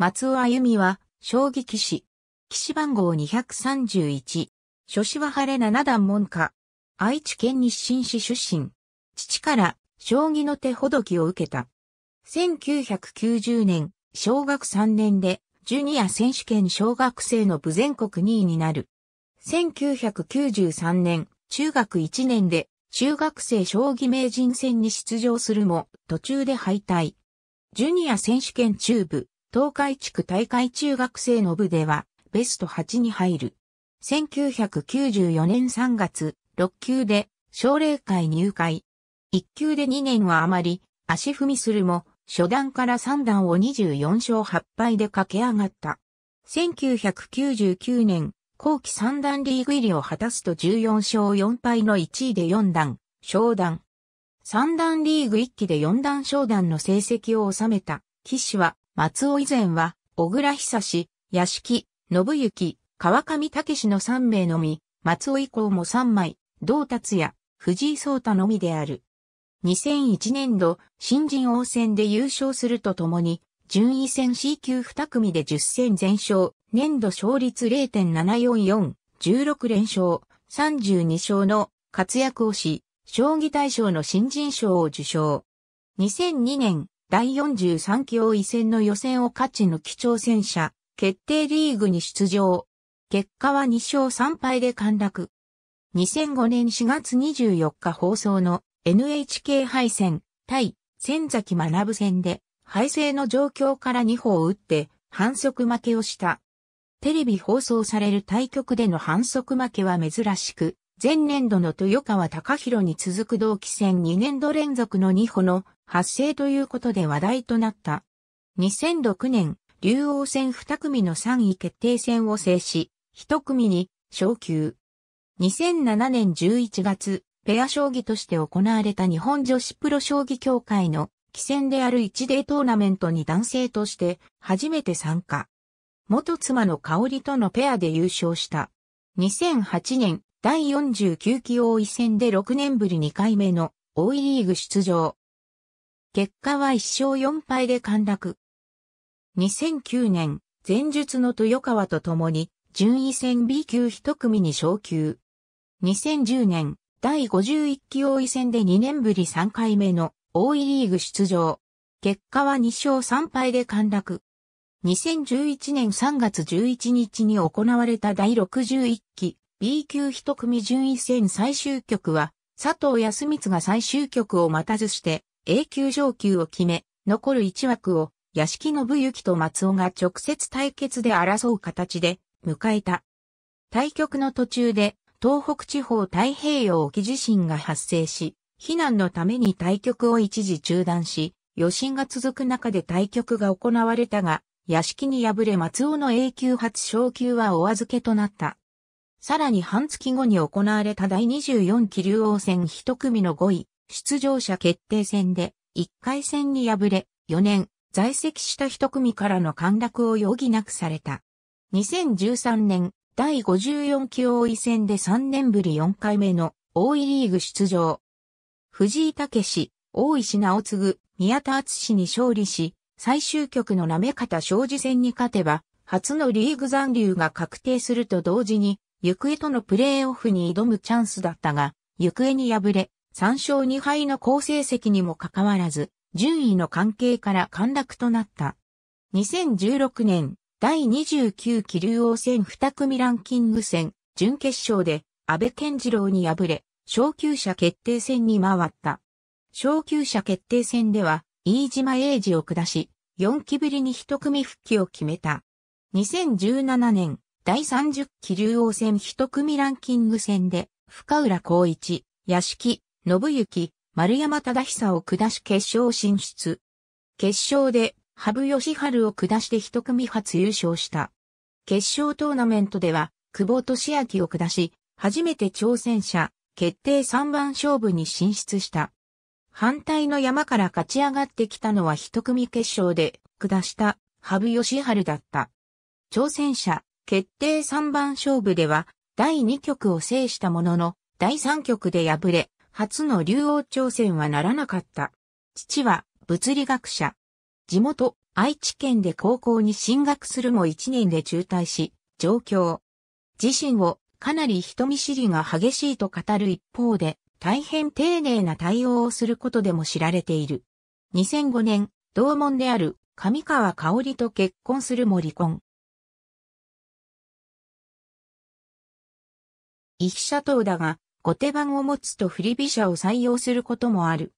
松尾歩美は、将棋騎士。騎士番号231。初子は晴れ七段門下。愛知県日清市出身。父から将棋の手ほどきを受けた。1990年、小学3年で、ジュニア選手権小学生の部全国2位になる。1993年、中学1年で、中学生将棋名人戦に出場するも、途中で敗退。ジュニア選手権中部、東海地区大会中学生の部では、ベスト8に入る。1994年3月、6級で、奨励会入会。1級で2年は余り、足踏みするも、初段から3段を24勝8敗で駆け上がった。1999年、後期3段リーグ入りを果たすと14勝4敗の1位で4段、昇段。3段リーグ1期で4段昇段の成績を収めた、騎士は松尾以前は、小倉久志、屋敷、信行、川上武の3名のみ、松尾以降も3枚、道達也、藤井聡太のみである。2001年度、新人王戦で優勝するとともに、順位戦 C 級2組で10戦全勝、年度勝率0.744、16連勝、32勝の活躍をし、将棋大賞の新人賞を受賞。2002年、第43協位戦の予選を勝ち抜き挑戦者、決定リーグに出場。結果は2勝3敗で陥落。2005年4月24日放送の NHK 敗戦対千崎学戦で敗勢の状況から2歩を打って反則負けをした。テレビ放送される対局での反則負けは珍しく、前年度の豊川隆弘に続く同期戦2年度連続の2歩の発生ということで話題となった。2006年、竜王戦2組の3位決定戦を制し、1組に昇級。2007年11月、ペア将棋として行われた日本女子プロ将棋協会の棋戦である一デートーナメントに男性として初めて参加。元妻の香織とのペアで優勝した。2008年第49期王位戦で6年ぶり2回目の王位リーグ出場。結果は1勝4敗で陥落。2009年、前述の豊川と共に、順位戦 B 級一組に昇級。2010年、第51期王位戦で2年ぶり3回目の王位リーグ出場。結果は2勝3敗で陥落。2011年3月11日に行われた第61期 B 級一組順位戦最終局は、佐藤康光が最終局を待たずして、A 級上級を決め、残る1枠を屋敷信行と松尾が直接対決で争う形で迎えた。対局の途中で東北地方太平洋沖地震が発生し、避難のために対局を一時中断し、余震が続く中で対局が行われたが、屋敷に敗れ松尾の A 級初昇級はお預けとなった。さらに半月後に行われた第24期竜王戦一組の5位、出場者決定戦で1回戦に敗れ、4年在籍した一組からの陥落を余儀なくされた。2013年第54期王位戦で3年ぶり4回目の王位リーグ出場。藤井武大石直次、宮田敦に勝利し、最終局の舐め方庄司戦に勝てば、初のリーグ残留が確定すると同時に、行方とのプレーオフに挑むチャンスだったが、行方に敗れ、3勝2敗の好成績にもかかわらず、順位の関係から陥落となった。2016年、第29期竜王戦2組ランキング戦、準決勝で、安倍健次郎に敗れ、昇級者決定戦に回った。昇級者決定戦では、飯島英二を下し、4期ぶりに1組復帰を決めた。2017年、第30期竜王戦1組ランキング戦で、深浦孝一、屋敷、信行、丸山忠久を下し決勝進出。決勝で、羽生善治を下して一組初優勝した。決勝トーナメントでは、久保俊明を下し、初めて挑戦者、決定3番勝負に進出した。反対の山から勝ち上がってきたのは一組決勝で、下した、羽生善治だった。挑戦者、決定3番勝負では、第2局を制したものの、第3局で敗れ、初の竜王挑戦はならなかった。父は物理学者。地元、愛知県で高校に進学するも1年で中退し、上京。自身をかなり人見知りが激しいと語る一方で、大変丁寧な対応をすることでも知られている。2005年、同門である上川香織と結婚するも離婚。一社党だが、後手番を持つと振り飛車を採用することもある。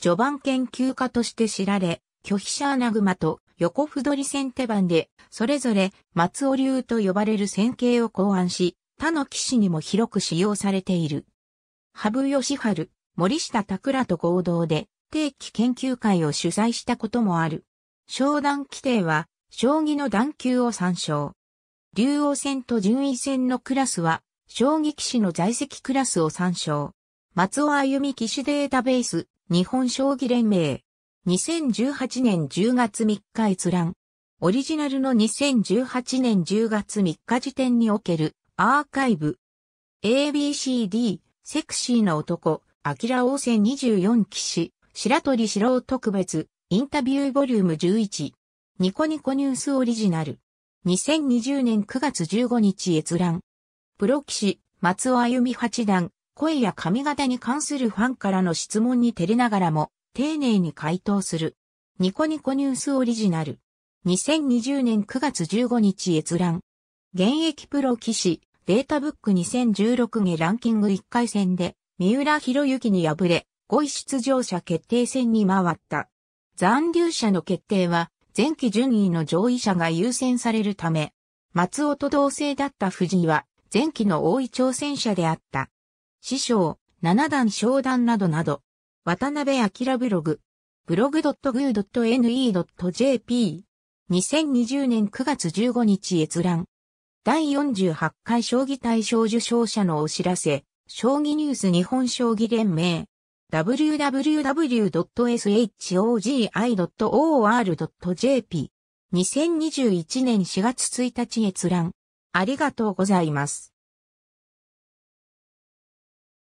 序盤研究家として知られ、拒否者穴熊と横歩取り先手番で、それぞれ松尾流と呼ばれる戦型を考案し、他の騎士にも広く使用されている。羽生義春、森下拓らと合同で定期研究会を主催したこともある。商談規定は、将棋の段級を参照。竜王戦と順位戦のクラスは、将棋棋士の在籍クラスを参照。松尾歩美騎士データベース、日本将棋連盟。2018年10月3日閲覧。オリジナルの2018年10月3日時点におけるアーカイブ。ABCD、セクシーな男、アキラ王戦24騎士、白鳥四郎特別、インタビューボリューム11。ニコニコニュースオリジナル。2020年9月15日閲覧。プロ棋士、松尾歩美八段、声や髪型に関するファンからの質問に照れながらも、丁寧に回答する。ニコニコニュースオリジナル。2020年9月15日閲覧。現役プロ棋士、データブック2016下ランキング1回戦で、三浦博之に敗れ、5位出場者決定戦に回った。残留者の決定は、前期順位の上位者が優先されるため、松尾と同性だった藤井は、前期の大い挑戦者であった。師匠、七段商談などなど、渡辺明ブログ、ブログ .gu.ne.jp、2020年9月15日閲覧。第48回将棋大賞受賞者のお知らせ、将棋ニュース日本将棋連盟、www.shogi.or.jp、2021年4月1日閲覧。ありがとうございます。